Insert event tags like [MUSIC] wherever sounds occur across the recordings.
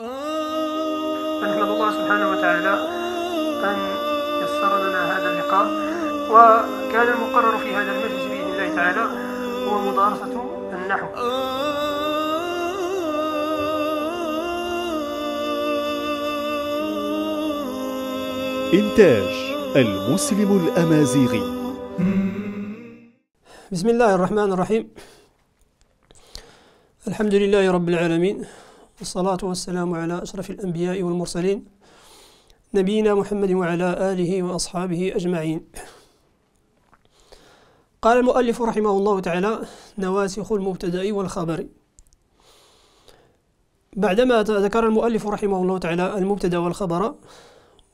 فنحمد الله سبحانه وتعالى أن يسر لنا هذا اللقاء وكان المقرر في هذا المجلس بإذن الله تعالى هو مدارسة النحو إنتاج المسلم الأمازيغي بسم الله الرحمن الرحيم الحمد لله رب العالمين والصلاة والسلام على أشرف الأنبياء والمرسلين نبينا محمد وعلى آله وأصحابه أجمعين قال المؤلف رحمه الله تعالى نواسخ المبتدأ والخبر بعدما ذكر المؤلف رحمه الله تعالى المبتدأ والخبر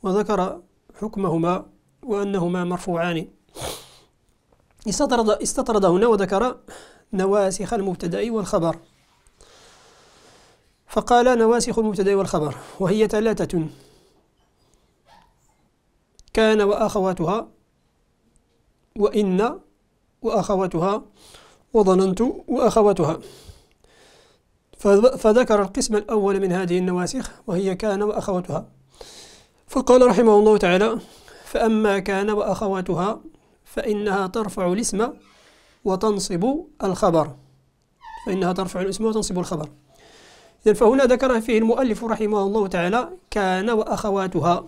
وذكر حكمهما وأنهما مرفوعان استطرد, استطرد هنا وذكر نواسخ المبتدأ والخبر فقال نواسخ المبتدا والخبر وهي ثلاثة كان وأخواتها وإن وأخواتها وظننت وأخواتها فذكر القسم الأول من هذه النواسخ وهي كان وأخواتها فقال رحمه الله تعالى فأما كان وأخواتها فإنها ترفع الاسم وتنصب الخبر فإنها ترفع الاسم وتنصب الخبر إذا فهنا ذكر فيه المؤلف رحمه الله تعالى كان وأخواتها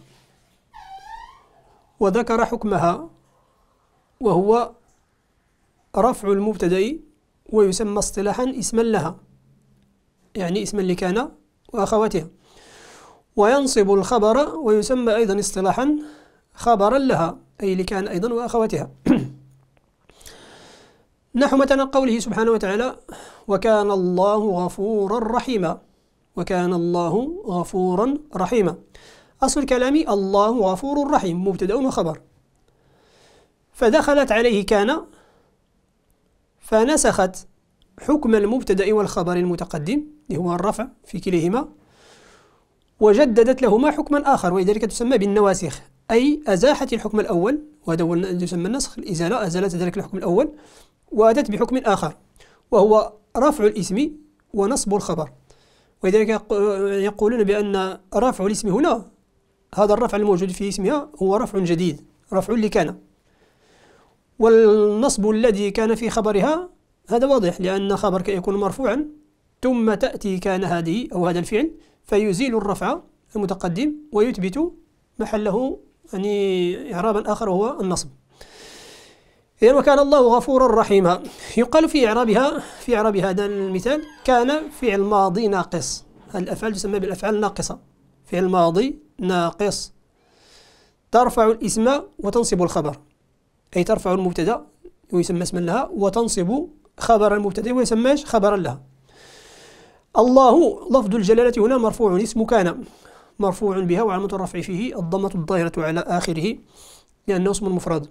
وذكر حكمها وهو رفع المبتدأ ويسمى اصطلاحا اسما لها يعني اسما لكان وأخواتها وينصب الخبر ويسمى أيضا اصطلاحا خبرا لها أي لكان أيضا وأخواتها [CLEARS THROAT] نحو مثلا قوله سبحانه وتعالى وكان الله غفورا رحيما وكان الله غفورا رحيما أصل الكلام الله غفور رحيم مبتدأ وخبر فدخلت عليه كان فنسخت حكم المبتدأ والخبر المتقدم اللي هو الرفع في كليهما وجددت لهما حكما آخر ولذلك تسمى بالنواسخ أي أزاحت الحكم الأول وهذا هو الذي يسمى النسخ الإزالة أزالت ذلك الحكم الأول وأتت بحكم آخر وهو رفع الاسم ونصب الخبر ولذلك يقولون بأن رفع الاسم هنا هذا الرفع الموجود في اسمها هو رفع جديد رفع لكان والنصب الذي كان في خبرها هذا واضح لأن خبر يكون مرفوعا ثم تأتي كان هذه أو هذا الفعل فيزيل الرفع المتقدم ويثبت محله يعني إعرابا آخر وهو النصب إذا وكان الله غفورا رحيما يقال في إعرابها في إعراب هذا المثال كان فعل ماضي ناقص الأفعال تسمى بالأفعال الناقصة فعل ماضي ناقص ترفع الاسم وتنصب الخبر أي ترفع المبتدأ ويسمى اسما لها وتنصب خبر المبتدأ ويسمى خبرا لها الله لفظ الجلالة هنا مرفوع اسم كان مرفوع بها وعلامة الرفع فيه الضمة الظاهرة على آخره لأنه اسم مفرد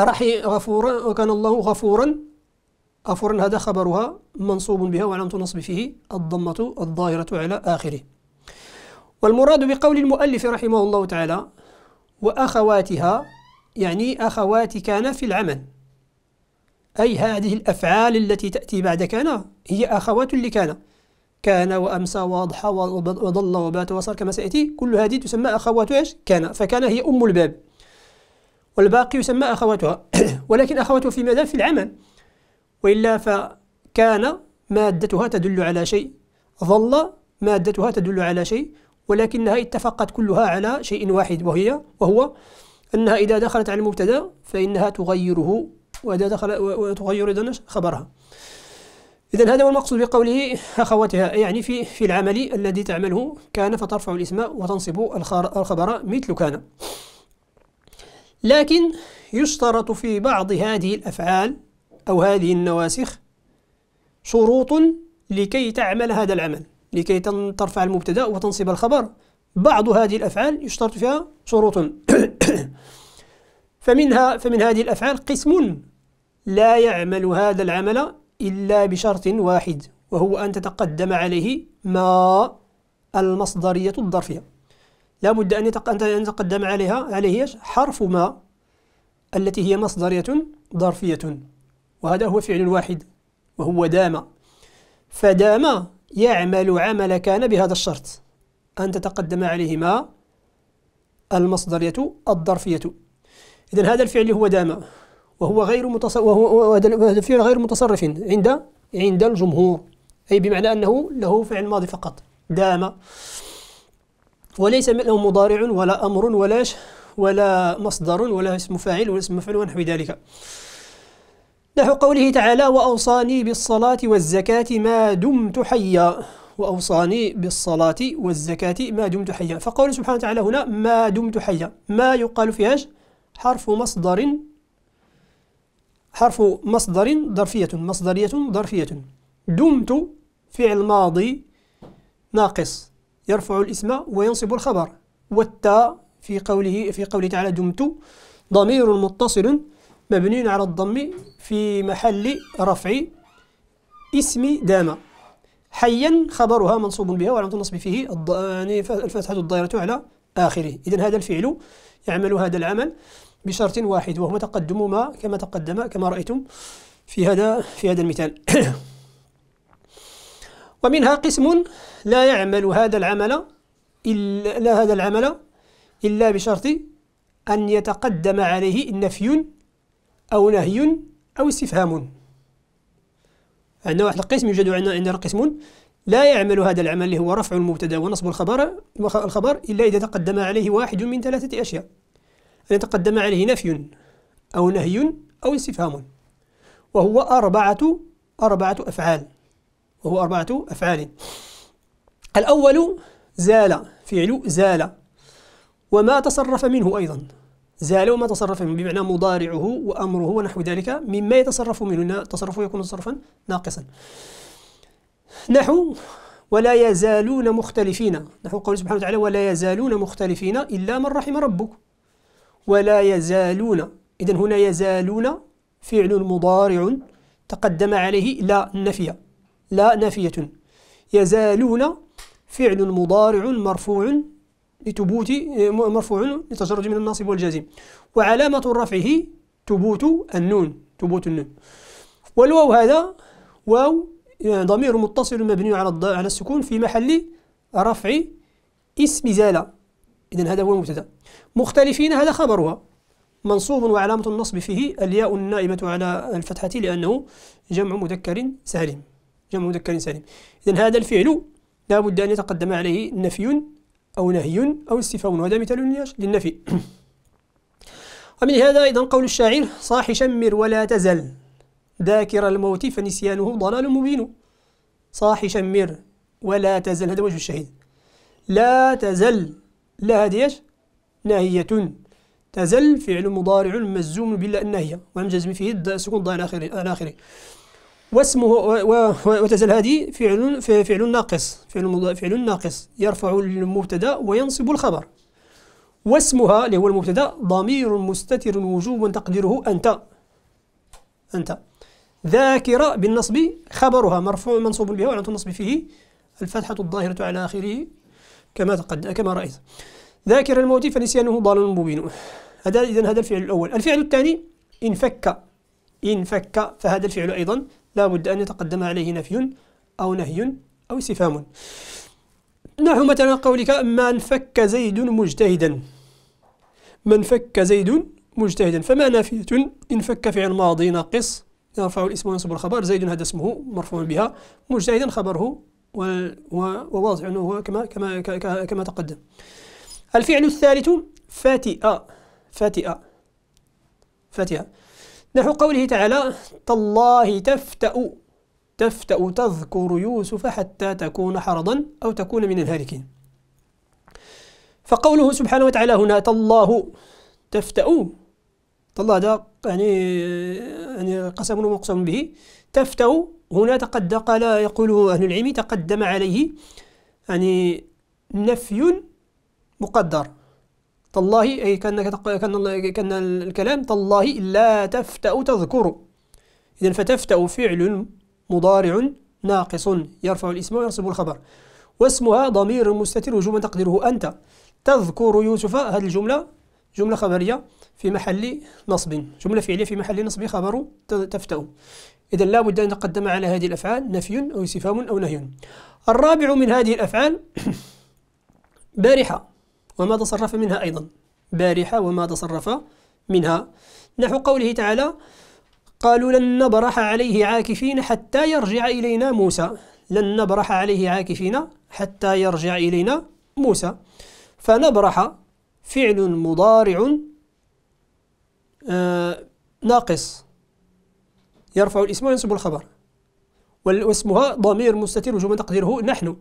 رحي غفورا وكان الله غفورا غفورا هذا خبرها منصوب بها وعلامة النصب فيه الضمة الظاهرة على آخره والمراد بقول المؤلف رحمه الله تعالى وأخواتها يعني أخوات كان في العمل أي هذه الأفعال التي تأتي بعد كان هي أخوات لكان كان وأمسى وأضحى وظل وبات وصار كما سيأتي كل هذه تسمى أخوات إيش كان فكان هي أم الباب والباقي يسمى أخواتها [COUGHS] ولكن أخواتها في ماذا في العمل وإلا فكان مادتها تدل على شيء ظل مادتها تدل على شيء ولكنها اتفقت كلها على شيء واحد وهي وهو أنها إذا دخلت على المبتدأ فإنها تغيره وإذا دخل وتغير إذا خبرها إذا هذا هو المقصود بقوله أخواتها يعني في في العمل الذي تعمله كان فترفع الاسم وتنصب الخبر مثل كان لكن يشترط في بعض هذه الأفعال أو هذه النواسخ شروط لكي تعمل هذا العمل لكي ترفع المبتدأ وتنصب الخبر بعض هذه الأفعال يشترط فيها شروط [COUGHS] فمنها فمن هذه الأفعال قسم لا يعمل هذا العمل إلا بشرط واحد وهو أن تتقدم عليه ما المصدرية الظرفية لا بد أن يتقدم عليها عليه حرف ما التي هي مصدرية ظرفية وهذا هو فعل واحد وهو دام فدام يعمل عمل كان بهذا الشرط أن تتقدم عليه ما المصدرية الظرفية إذن هذا الفعل هو دام وهو غير متصرف وهو فعل غير متصرف عند عند الجمهور أي بمعنى أنه له فعل ماضي فقط دام وليس له مضارع ولا أمر ولا ولا مصدر ولا اسم فاعل ولا اسم مفعول ونحو ذلك نحو قوله تعالى وأوصاني بالصلاة والزكاة ما دمت حيا وأوصاني بالصلاة والزكاة ما دمت حيا فقول سبحانه وتعالى هنا ما دمت حيا ما يقال فيها حرف مصدر حرف مصدر ظرفية مصدرية ظرفية دمت فعل ماضي ناقص يرفع الاسم وينصب الخبر والتاء في قوله في قوله تعالى دمت ضمير متصل مبني على الضم في محل رفع اسم دام حيا خبرها منصوب بها وعلامة النصب فيه الفتحة الضائرة على آخره إذا هذا الفعل يعمل هذا العمل بشرط واحد وهو تقدم ما كما تقدم كما رأيتم في هذا في هذا المثال [COUGHS] ومنها قسم لا يعمل هذا العمل إلا لا هذا العمل إلا بشرط أن يتقدم عليه نفي أو نهي أو استفهام عندنا واحد القسم يوجد عندنا قسم لا يعمل هذا العمل اللي هو رفع المبتدا ونصب الخبر الخبر إلا إذا تقدم عليه واحد من ثلاثة أشياء أن يتقدم عليه نفي أو نهي أو استفهام وهو أربعة أربعة أفعال وهو أربعة أفعال الأول زال فعل زال وما تصرف منه أيضا زال وما تصرف منه بمعنى مضارعه وأمره ونحو ذلك مما يتصرف منه تصرفه يكون تصرفا ناقصا نحو ولا يزالون مختلفين نحو قول سبحانه وتعالى ولا يزالون مختلفين إلا من رحم ربك ولا يزالون إذا هنا يزالون فعل مضارع تقدم عليه لا نفية لا نفية يزالون فعل مضارع مرفوع لتبوت مرفوع لتجرد من الناصب والجازم وعلامة رفعه تبوت النون تبوت النون والواو هذا واو ضمير متصل مبني على على السكون في محل رفع اسم زال إذا هذا هو المبتدأ مختلفين هذا خبرها منصوب وعلامة النصب فيه الياء النائبة على الفتحة لأنه جمع مذكر سالم جمع مذكر سالم إذا هذا الفعل لا بد أن يتقدم عليه نفي أو نهي أو استفهام وهذا مثال للنفي [COUGHS] ومن هذا أيضا قول الشاعر صاح شمر ولا تزل ذاكر الموت فنسيانه ضلال مبين صاح شمر ولا تزل هذا وجه الشهيد لا تزل لا هذه ناهية تزل فعل مضارع مجزوم بلا الناهية وهم جزم فيه سكون ضاء آخره واسمه وتزل هذه فعل فعل ناقص فعل فعل ناقص يرفع المبتدا وينصب الخبر واسمها اللي هو المبتدا ضمير مستتر وجوبا تقديره انت انت ذاكره بالنصب خبرها مرفوع منصوب بها وعلامه النصب فيه الفتحه الظاهره على اخره كما تقدم كما رأيت ذاكر الموت فنسيانه ضلال مبين هذا إذا هذا الفعل الأول الفعل الثاني إن فك إن فك فهذا الفعل أيضا لا بد أن يتقدم عليه نفي أو نهي أو استفهام نحو مثلا قولك من فك زيد مجتهدا من فك زيد مجتهدا فما نافية إن فك فعل ماضي ناقص يرفع الاسم وينصب الخبر زيد هذا اسمه مرفوع بها مجتهدا خبره وواضح أنه هو كما كما كما تقدم الفعل الثالث فاتئ فاتئ فاتئ نحو قوله تعالى تالله تفتأ تفتأ تذكر يوسف حتى تكون حرضا أو تكون من الهالكين فقوله سبحانه وتعالى هنا تالله تفتأ تالله هذا يعني يعني قسم مقسم به تفتأ هنا تقدم قال يقول أهل العلم تقدم عليه يعني نفي مقدر تالله أي كان كان كان الكلام تالله لا تفتأ تذكر إذا فتفتأ فعل مضارع ناقص يرفع الاسم وينصب الخبر واسمها ضمير مستتر وجوبا تقدره أنت تذكر يوسف هذه الجملة جملة خبرية في محل نصب جملة فعلية في محل نصب خبر تفتأ إذا لا بد أن تقدم على هذه الأفعال نفي أو استفهام أو نهي الرابع من هذه الأفعال [COUGHS] بارحة وما تصرف منها أيضا بارحة وما تصرف منها نحو قوله تعالى قالوا لن نبرح عليه عاكفين حتى يرجع إلينا موسى لن نبرح عليه عاكفين حتى يرجع إلينا موسى فنبرح فعل مضارع آه، ناقص يرفع الاسم وينصب الخبر واسمها ضمير مستتر وجوب تقديره نحن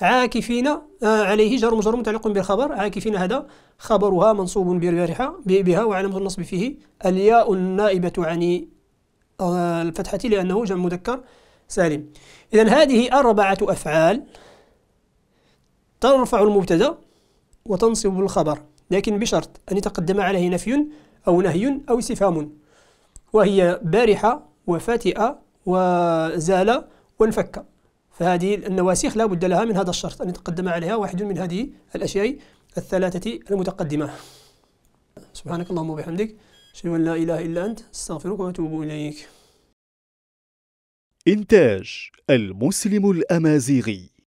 عاكفين آه، عليه جار مجرور متعلق بالخبر عاكفين هذا خبرها منصوب بالبارحة بها وعلامة النصب فيه الياء النائبة عن آه، الفتحة لأنه جمع مذكر سالم إذا هذه أربعة أفعال ترفع المبتدأ وتنصب الخبر لكن بشرط أن يتقدم عليه نفي أو نهي أو استفهام وهي بارحة وفتئ وزال وانفك فهذه النواسيخ لا بد لها من هذا الشرط أن يتقدم عليها واحد من هذه الأشياء الثلاثة المتقدمة سبحانك اللهم وبحمدك أشهد أن لا إله إلا أنت أستغفرك وأتوب إليك إنتاج المسلم الأمازيغي